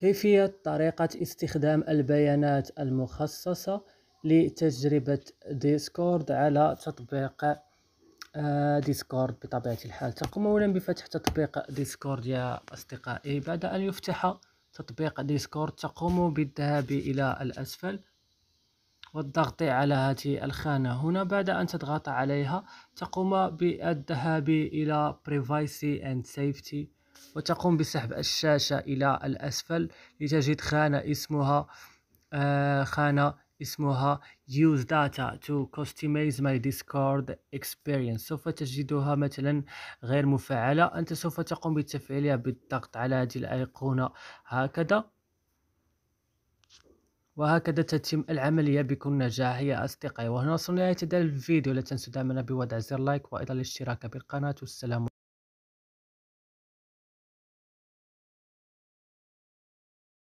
كيفية طريقة استخدام البيانات المخصصة لتجربة ديسكورد على تطبيق آه، ديسكورد بطبيعة الحال تقوم أولا بفتح تطبيق ديسكورد يا أصدقائي بعد أن يفتح تطبيق ديسكورد تقوم بالذهاب إلى الأسفل والضغط على هذه الخانة هنا بعد أن تضغط عليها تقوم بالذهاب إلى Privacy and Safety وتقوم بسحب الشاشة إلى الأسفل لتجد خانة اسمها آه خانة اسمها use data to customize my discord experience سوف تجدها مثلا غير مفعلة أنت سوف تقوم بتفعيلها بالضغط على هذه الأيقونة هكذا وهكذا تتم العملية بكل نجاح يا أصدقائي وهنا وصلنا إلى نهاية الفيديو لا تنسوا دعمنا بوضع زر لايك وأيضا الاشتراك بالقناة والسلام